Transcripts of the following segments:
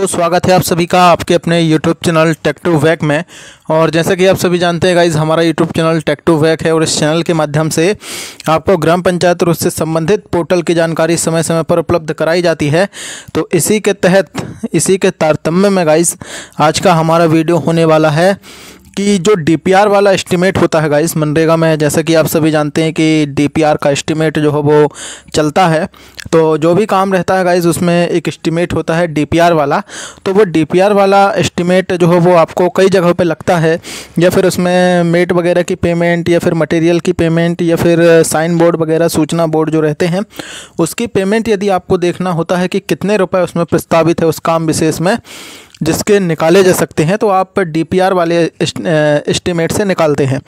दोस्तों स्वागत है आप सभी का आपके अपने यूट्यूब चैनल टेक टू वैक में और जैसा कि आप सभी जानते हैं गाइज हमारा यूट्यूब चैनल टेक टू वैक है और इस चैनल के माध्यम से आपको ग्राम पंचायत और उससे संबंधित पोर्टल की जानकारी समय समय पर उपलब्ध कराई जाती है तो इसी के तहत इसी के तारतम्य में गाइज आज का हमारा वीडियो होने वाला है कि जो डी वाला एस्टिमेट होता है गाइस मनरेगा में जैसे कि आप सभी जानते हैं कि डी का एस्टिमेट जो है वो चलता है तो जो भी काम रहता है गाइस उसमें एक एस्टिमेट होता है डी वाला तो वो डी वाला एस्टिमेट जो है वो आपको कई जगहों पे लगता है या फिर उसमें मेट वगैरह की पेमेंट या फिर मटेरियल की पेमेंट या फिर साइन बोर्ड वगैरह सूचना बोर्ड जो रहते हैं उसकी पेमेंट यदि आपको देखना होता है कि कितने रुपये उसमें प्रस्तावित है उस काम विशेष में जिसके निकाले जा सकते हैं तो आप डीपीआर वाले एस्टिमेट से निकालते हैं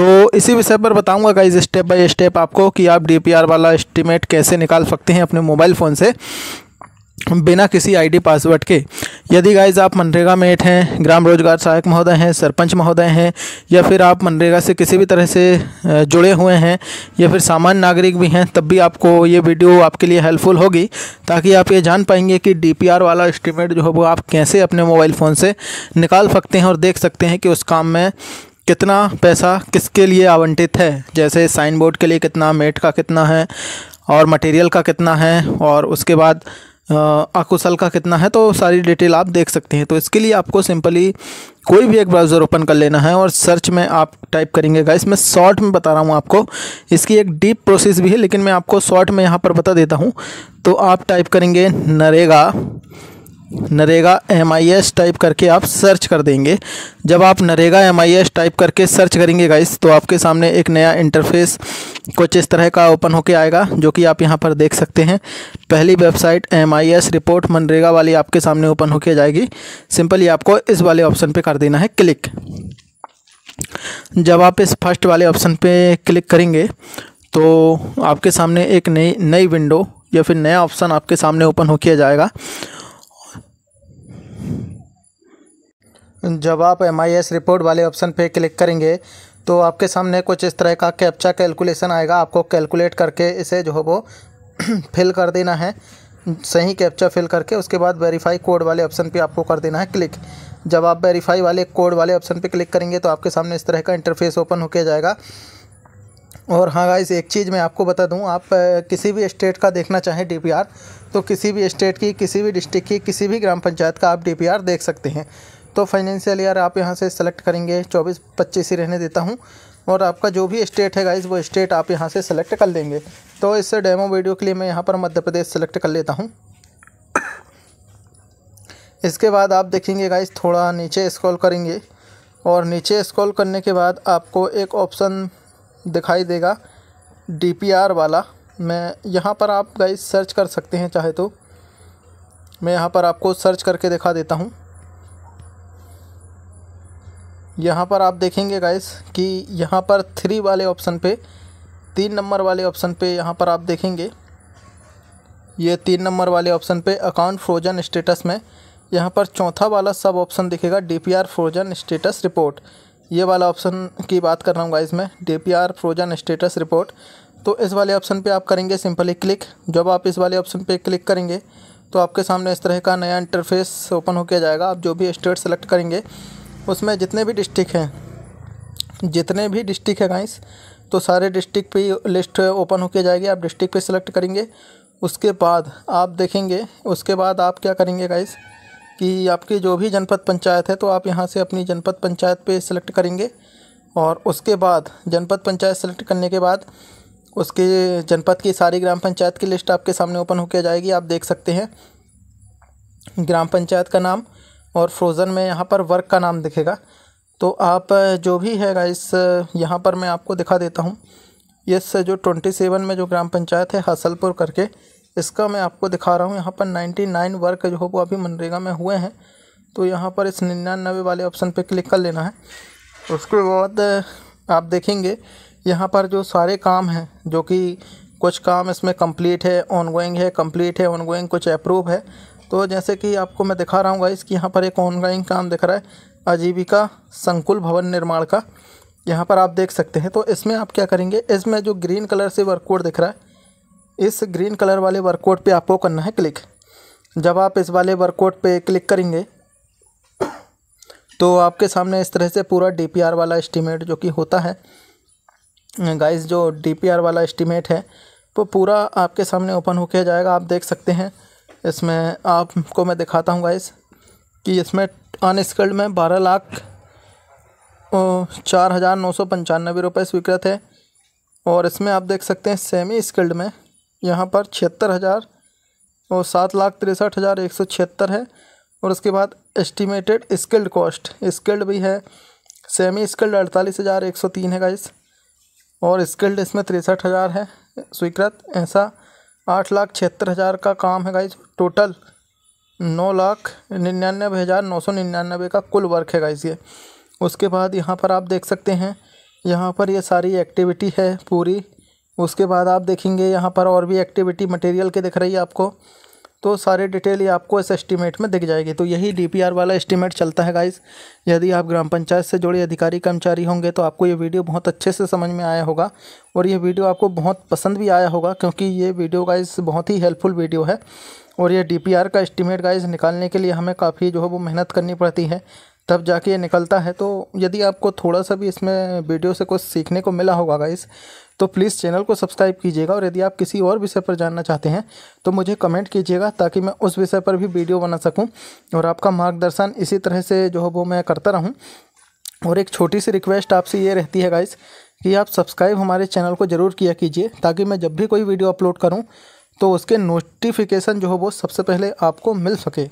तो इसी विषय पर बताऊंगा गाइज स्टेप बाय स्टेप आपको कि आप डीपीआर वाला एस्टिमेट कैसे निकाल सकते हैं अपने मोबाइल फ़ोन से बिना किसी आईडी पासवर्ड के यदि गाइज आप मनरेगा मेट हैं ग्राम रोजगार सहायक महोदय हैं सरपंच महोदय हैं या फिर आप मनरेगा से किसी भी तरह से जुड़े हुए हैं या फिर सामान्य नागरिक भी हैं तब भी आपको ये वीडियो आपके लिए हेल्पफुल होगी ताकि आप ये जान पाएंगे कि डी वाला एस्टिमेट जो है वो आप कैसे अपने मोबाइल फ़ोन से निकाल सकते हैं और देख सकते हैं कि उस काम में कितना पैसा किसके लिए आवंटित है जैसे साइन बोर्ड के लिए कितना मेट का कितना है और मटेरियल का कितना है और उसके बाद आकुसल का कितना है तो सारी डिटेल आप देख सकते हैं तो इसके लिए आपको सिंपली कोई भी एक ब्राउज़र ओपन कर लेना है और सर्च में आप टाइप करेंगे गाइस मैं शॉर्ट में बता रहा हूँ आपको इसकी एक डीप प्रोसेस भी है लेकिन मैं आपको शॉर्ट में यहाँ पर बता देता हूँ तो आप टाइप करेंगे NREGA NREGA M I S type करके आप सर्च कर देंगे जब आप NREGA M I S type करके सर्च करेंगे गाइस तो आपके सामने एक नया इंटरफेस कुछ इस तरह का ओपन होके आएगा जो कि आप यहां पर देख सकते हैं पहली website M I S report MNREGA वाली आपके सामने ओपन होके जाएगी सिंपली आपको इस वाले ऑप्शन पर कर देना है क्लिक जब आप इस फर्स्ट वाले ऑप्शन पर क्लिक करेंगे तो आपके सामने एक नई नई विंडो या फिर नया ऑप्शन आपके सामने ओपन हो किया जाएगा जब आप एम रिपोर्ट वाले ऑप्शन पे क्लिक करेंगे तो आपके सामने कुछ इस तरह का कैप्चा कैलकुलेशन आएगा आपको कैलकुलेट करके इसे जो है वो फिल कर देना है सही कैप्चा फिल करके उसके बाद वेरीफाई कोड वाले ऑप्शन पे आपको कर देना है क्लिक जब आप वेरीफाई वाले कोड वाले ऑप्शन पे क्लिक करेंगे तो आपके सामने इस तरह का इंटरफेस ओपन होके जाएगा और हाँ गाइस एक चीज़ मैं आपको बता दूँ आप किसी भी स्टेट का देखना चाहें डीपीआर तो किसी भी स्टेट की किसी भी डिस्ट्रिक्ट की किसी भी ग्राम पंचायत का आप डीपीआर देख सकते हैं तो फाइनेंशियल ईयर आप यहाँ से सेलेक्ट करेंगे चौबीस पच्चीस ही रहने देता हूँ और आपका जो भी स्टेट है गाइज वो स्टेट आप यहाँ से सेलेक्ट कर लेंगे तो इससे डेमो वीडियो के लिए मैं यहाँ पर मध्य प्रदेश सेलेक्ट कर लेता हूँ इसके बाद आप देखेंगे गाइज थोड़ा नीचे स्क्रॉल करेंगे और नीचे स्क्रॉल करने के बाद आपको एक ऑप्शन दिखाई देगा डी वाला मैं यहाँ पर आप गाइज सर्च कर सकते हैं चाहे तो मैं यहाँ पर आपको सर्च करके दिखा देता हूँ यहाँ पर आप देखेंगे गाइस कि यहाँ पर थ्री वाले ऑप्शन पे तीन नंबर वाले ऑप्शन पे यहाँ पर आप देखेंगे ये तीन नंबर वाले ऑप्शन पे अकाउंट फ्रोजन स्टेटस में यहाँ पर चौथा वाला सब ऑप्शन दिखेगा D P R frozen status report ये वाला ऑप्शन की बात कर रहा हूँ गाइस मैं D P R frozen status report तो इस वाले ऑप्शन पे आप करेंगे सिंपली क्लिक जब आप इस वाले ऑप्शन पे क्लिक करेंगे तो आपके सामने इस तरह का नया इंटरफेस ओपन होकर जाएगा आप जो भी स्टेट सेलेक्ट करेंगे उसमें जितने भी डिस्ट्रिक्ट हैं जितने भी डिस्ट्रिक्ट हैं गाइस तो सारे डिस्ट्रिक्ट पे लिस्ट ओपन होके जाएगी आप डिस्ट्रिक्ट पे सिलेक्ट करेंगे उसके बाद आप देखेंगे उसके बाद आप क्या करेंगे गाइस कि आपकी जो भी जनपद पंचायत है तो आप यहाँ से अपनी जनपद पंचायत पर सिलेक्ट करेंगे और उसके बाद जनपद पंचायत सेलेक्ट करने के बाद उसके जनपद की सारी ग्राम पंचायत की लिस्ट आपके सामने ओपन होके जाएगी आप देख सकते हैं ग्राम पंचायत का नाम और फ्रोज़न में यहाँ पर वर्क का नाम दिखेगा तो आप जो भी है इस यहाँ पर मैं आपको दिखा देता हूँ यस जो ट्वेंटी सेवन में जो ग्राम पंचायत है हसलपुर करके इसका मैं आपको दिखा रहा हूँ यहाँ पर नाइन्टी नाइन वर्क जो हो वो अभी मनरेगा में हुए हैं तो यहाँ पर इस निन्यानवे वाले ऑप्शन पे क्लिक कर लेना है उसके बाद आप देखेंगे यहाँ पर जो सारे काम हैं जो कि कुछ काम इसमें कंप्लीट है ऑनगोइंग है कंप्लीट है ऑनगोइंग कुछ अप्रूव है तो जैसे कि आपको मैं दिखा रहा हूँ गाइस कि यहाँ पर एक ऑनलाइन काम दिख रहा है आजीविका संकुल भवन निर्माण का यहाँ पर आप देख सकते हैं तो इसमें आप क्या करेंगे इसमें जो ग्रीन कलर से वर्कआउट दिख रहा है इस ग्रीन कलर वाले वर्कआउट पर आपको करना है क्लिक जब आप इस वाले वर्कआउट पर क्लिक करेंगे तो आपके सामने इस तरह से पूरा डी वाला इस्टीमेट जो कि होता है गाइस जो डी वाला इस्टीमेट है वो तो पूरा आपके सामने ओपन होके जाएगा आप देख सकते हैं इसमें आपको मैं दिखाता हूँ गाइस कि इसमें अनस्किल्ड में बारह लाख चार हज़ार नौ सौ पंचानबे रुपये स्वीकृत है और इसमें आप देख सकते हैं सेमी स्किल्ड में यहाँ पर छिहत्तर हज़ार और सात लाख तिरसठ हज़ार एक सौ छिहत्तर है और उसके बाद एस्टिमेटेड स्किल्ड कॉस्ट स्किल्ड भी है सेमी स्किल्ड अड़तालीस हज़ार एक सौ तीन है गाइस और स्किल्ड इसमें तिरसठ हज़ार है स्वीकृत ऐसा आठ लाख छिहत्तर हज़ार का काम है गाइज टोटल नौ लाख निन्यानवे हज़ार नौ सौ निन्यानवे का कुल वर्क है गाइज ये उसके बाद यहाँ पर आप देख सकते हैं यहाँ पर ये सारी एक्टिविटी है पूरी उसके बाद आप देखेंगे यहाँ पर और भी एक्टिविटी मटेरियल के दिख रही है आपको तो सारे डिटेल ये आपको इस एस्टीमेट में दिख जाएगी तो यही डीपीआर वाला एस्टीमेट चलता है गाइस यदि आप ग्राम पंचायत से जुड़े अधिकारी कर्मचारी होंगे तो आपको ये वीडियो बहुत अच्छे से समझ में आया होगा और ये वीडियो आपको बहुत पसंद भी आया होगा क्योंकि ये वीडियो गाइस बहुत ही हेल्पफुल वीडियो है और ये डी का एस्टिमेट गाइज निकालने के लिए हमें काफ़ी जो है वो मेहनत करनी पड़ती है तब जाके ये निकलता है तो यदि आपको थोड़ा सा भी इसमें वीडियो से कुछ सीखने को मिला होगा गाइस तो प्लीज़ चैनल को सब्सक्राइब कीजिएगा और यदि आप किसी और विषय पर जानना चाहते हैं तो मुझे कमेंट कीजिएगा ताकि मैं उस विषय पर भी वीडियो बना सकूं और आपका मार्गदर्शन इसी तरह से जो है वो मैं करता रहूं और एक छोटी सी रिक्वेस्ट आपसे ये रहती है गाइस कि आप सब्सक्राइब हमारे चैनल को ज़रूर किया कीजिए ताकि मैं जब भी कोई वीडियो अपलोड करूँ तो उसके नोटिफिकेशन जो हो वो सबसे पहले आपको मिल सके